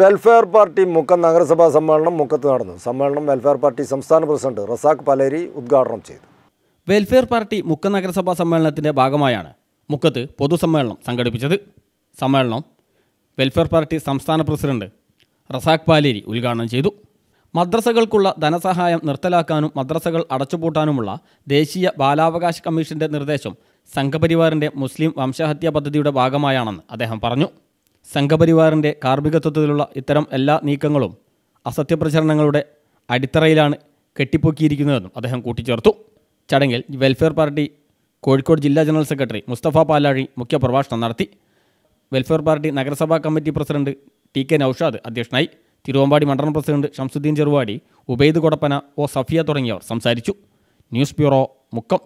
welfare party Mukkam നഗരസഭാ സമ്മേളനം മുക്കത്ത് നടന്നു സമ്മേളനം വെൽഫെയർ പാർട്ടി സംസ്ഥാന പ്രസിഡന്റ് റസാഖ് പലേരി ഉദ്ഘാടനം ചെയ്തു വെൽഫെയർ പാർട്ടി മുക്കം നഗരസഭാ സമ്മേളനത്തിന്റെ ഭാഗമായാണ് മുക്കത്ത് പൊതുസമ്മേളനം സംഘടിപ്പിച്ചത് സമ്മേളനം വെൽഫെയർ പാർട്ടി സംസ്ഥാന പ്രസിഡന്റ് റസാഖ് പാലേരി ഉദ്ഘാടനം ചെയ്തു മദ്രസകൾക്കുള്ള ധനസഹായം നിർത്തലാക്കാനും മദ്രസകൾ അടച്ചുപൂട്ടാനുമുള്ള ദേശീയ ബാലാവകാശ കമ്മീഷന്റെ നിർദ്ദേശം സംഘപരിവാറിന്റെ മുസ്ലിം വംശഹത്യാ പദ്ധതിയുടെ ഭാഗമായാണെന്ന് അദ്ദേഹം പറഞ്ഞു സംഘപരിവാറിൻ്റെ കാർമ്മികത്വത്തിലുള്ള ഇത്തരം എല്ലാ നീക്കങ്ങളും അസത്യപ്രചരണങ്ങളുടെ അടിത്തറയിലാണ് കെട്ടിപ്പൊക്കിയിരിക്കുന്നതെന്നും അദ്ദേഹം കൂട്ടിച്ചേർത്തു ചടങ്ങിൽ വെൽഫെയർ പാർട്ടി കോഴിക്കോട് ജില്ലാ ജനറൽ സെക്രട്ടറി മുസ്തഫ പാലാഴി മുഖ്യപ്രഭാഷണം നടത്തി വെൽഫെയർ പാർട്ടി നഗരസഭാ committee president T K Naushad അധ്യക്ഷനായി തിരുവമ്പാടി മണ്ഡലം പ്രസിഡന്റ് ഷംസുദ്ദീൻ ചെറുവാടി ഉബൈദ് കൊടപ്പന ഒ സഫിയ തുടങ്ങിയവർ സംസാരിച്ചു ന്യൂസ് ബ്യൂറോ മുക്കം